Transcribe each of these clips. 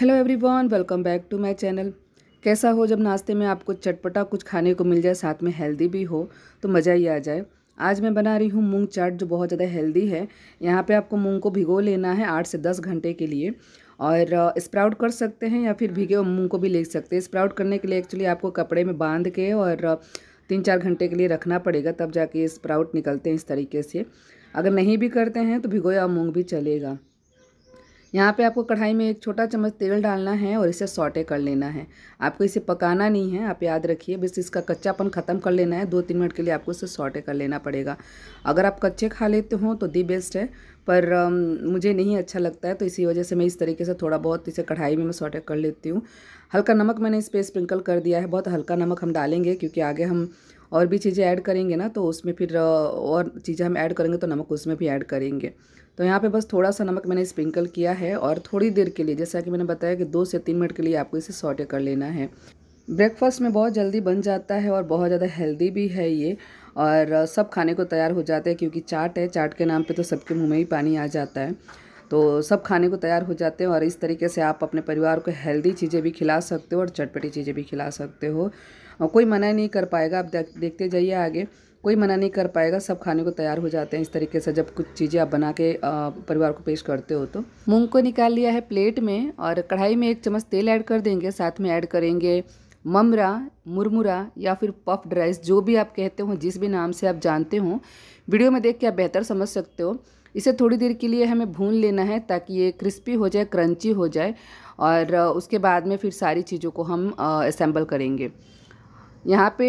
hello everyone welcome back to my channel कैसा हो जब नाश्ते में आपको चटपटा कुछ खाने को मिल जाए साथ में हेल्दी भी हो तो मज़ा ही आ जाए आज मैं बना रही हूँ मूंग चाट जो बहुत ज़्यादा हेल्दी है यहाँ पे आपको मूंग को भिगो लेना है आठ से दस घंटे के लिए और स्प्राउट कर सकते हैं या फिर भिगे मूँग को भी ले सकते हैं स्प्राउट करने के लिए एक्चुअली आपको कपड़े में बांध के और तीन चार घंटे के लिए रखना पड़ेगा तब जाके स्प्राउट निकलते हैं इस तरीके से अगर नहीं भी करते हैं तो भिगोया मूँग भी चलेगा यहाँ पे आपको कढ़ाई में एक छोटा चम्मच तेल डालना है और इसे सॉटे कर लेना है आपको इसे पकाना नहीं है आप याद रखिए बस इसका कच्चापन ख़त्म कर लेना है दो तीन मिनट के लिए आपको इसे सॉटे कर लेना पड़ेगा अगर आप कच्चे खा लेते हो तो दी बेस्ट है पर आ, मुझे नहीं अच्छा लगता है तो इसी वजह से मैं इस तरीके से थोड़ा बहुत इसे कढ़ाई में मैं सॉटे कर लेती हूँ हल्का नमक मैंने इस पर स्प्रिंकल कर दिया है बहुत हल्का नमक हम डालेंगे क्योंकि आगे हम और भी चीज़ें ऐड करेंगे ना तो उसमें फिर और चीज़ें हम ऐड करेंगे तो नमक उसमें भी ऐड करेंगे तो यहाँ पे बस थोड़ा सा नमक मैंने स्प्रिंकल किया है और थोड़ी देर के लिए जैसा कि मैंने बताया कि दो से तीन मिनट के लिए आपको इसे सॉटे कर लेना है ब्रेकफास्ट में बहुत जल्दी बन जाता है और बहुत ज़्यादा हेल्दी भी है ये और सब खाने को तैयार हो जाते हैं क्योंकि चाट है चाट के नाम पर तो सबके मुँह में ही पानी आ जाता है तो सब खाने को तैयार हो जाते हैं और इस तरीके से आप अपने परिवार को हेल्दी चीज़ें भी खिला सकते हो और चटपटी चीज़ें भी खिला सकते हो और कोई मना नहीं कर पाएगा आप देखते जाइए आगे कोई मना नहीं कर पाएगा सब खाने को तैयार हो जाते हैं इस तरीके से जब कुछ चीज़ें आप बना के परिवार को पेश करते हो तो मूंग को निकाल लिया है प्लेट में और कढ़ाई में एक चम्मच तेल ऐड कर देंगे साथ में ऐड करेंगे ममरा मुरमुरा या फिर पफ्ड राइस जो भी आप कहते हो जिस भी नाम से आप जानते हो वीडियो में देख के आप बेहतर समझ सकते हो इसे थोड़ी देर के लिए हमें भून लेना है ताकि ये क्रिस्पी हो जाए क्रंची हो जाए और उसके बाद में फिर सारी चीज़ों को हम असेंबल करेंगे यहाँ पे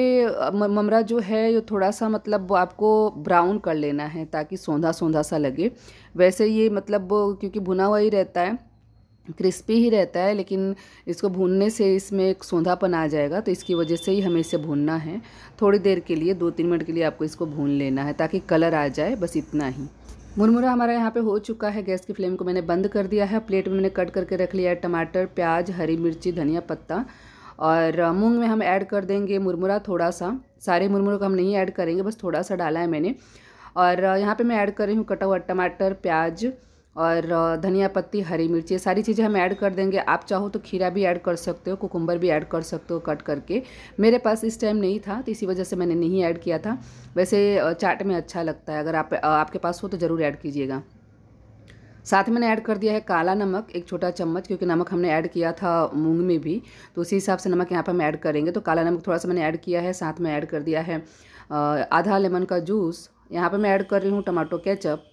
ममरा जो है ये थोड़ा सा मतलब आपको ब्राउन कर लेना है ताकि सौंधा सौंधा सा लगे वैसे ये मतलब क्योंकि भुना हुआ ही रहता है क्रिस्पी ही रहता है लेकिन इसको भूनने से इसमें एक सौंधापन आ जाएगा तो इसकी वजह से ही हमें इसे भूनना है थोड़ी देर के लिए दो तीन मिनट के लिए आपको इसको भून लेना है ताकि कलर आ जाए बस इतना ही मुरमुरा हमारा यहाँ पे हो चुका है गैस की फ्लेम को मैंने बंद कर दिया है प्लेट में मैंने कट करके रख लिया है टमाटर प्याज हरी मिर्ची धनिया पत्ता और मूंग में हम ऐड कर देंगे मुरमुरा थोड़ा सा सारे मुरमुरे को हम नहीं ऐड करेंगे बस थोड़ा सा डाला है मैंने और यहाँ पे मैं ऐड कर रही हूँ कटा हुआ टमाटर प्याज और धनिया पत्ती हरी मिर्ची ये सारी चीज़ें हम ऐड कर देंगे आप चाहो तो खीरा भी ऐड कर सकते हो कुकुम्बर भी ऐड कर सकते हो कट करके मेरे पास इस टाइम नहीं था तो इसी वजह से मैंने नहीं ऐड किया था वैसे चाट में अच्छा लगता है अगर आप आपके पास हो तो ज़रूर ऐड कीजिएगा साथ में मैंने ऐड कर दिया है काला नमक एक छोटा चम्मच क्योंकि नमक हमने ऐड किया था मूंग में भी तो उसी हिसाब से नमक यहाँ पर हम ऐड करेंगे तो काला नमक थोड़ा सा मैंने ऐड किया है साथ में ऐड कर दिया है आधा लेमन का जूस यहाँ पर मैं ऐड कर रही हूँ टमाटो केचप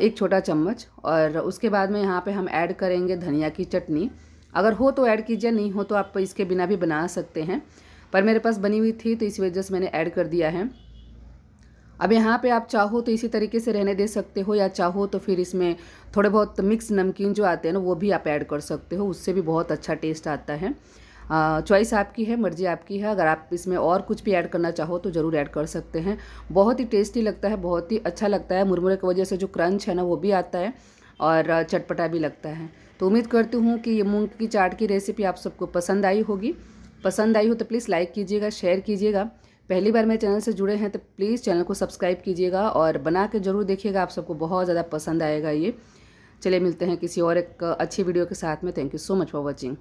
एक छोटा चम्मच और उसके बाद में यहाँ पे हम ऐड करेंगे धनिया की चटनी अगर हो तो ऐड कीजिए नहीं हो तो आप इसके बिना भी बना सकते हैं पर मेरे पास बनी हुई थी तो इस वजह से मैंने ऐड कर दिया है अब यहाँ पे आप चाहो तो इसी तरीके से रहने दे सकते हो या चाहो तो फिर इसमें थोड़े बहुत मिक्स नमकीन जो आते हैं ना वो भी आप ऐड कर सकते हो उससे भी बहुत अच्छा टेस्ट आता है चॉइस आपकी है मर्ज़ी आपकी है अगर आप इसमें और कुछ भी ऐड करना चाहो तो ज़रूर ऐड कर सकते हैं बहुत ही टेस्टी लगता है बहुत ही अच्छा लगता है मुरमुरे की वजह से जो क्रंच है ना वो भी आता है और चटपटा भी लगता है तो उम्मीद करती हूँ कि ये मूंग की चाट की रेसिपी आप सबको पसंद आई होगी पसंद आई हो तो प्लीज़ लाइक कीजिएगा शेयर कीजिएगा पहली बार मेरे चैनल से जुड़े हैं तो प्लीज़ चैनल को सब्सक्राइब कीजिएगा और बना के ज़रूर देखिएगा आप सबको बहुत ज़्यादा पसंद आएगा ये चलिए मिलते हैं किसी और एक अच्छी वीडियो के साथ में thank you so much for watching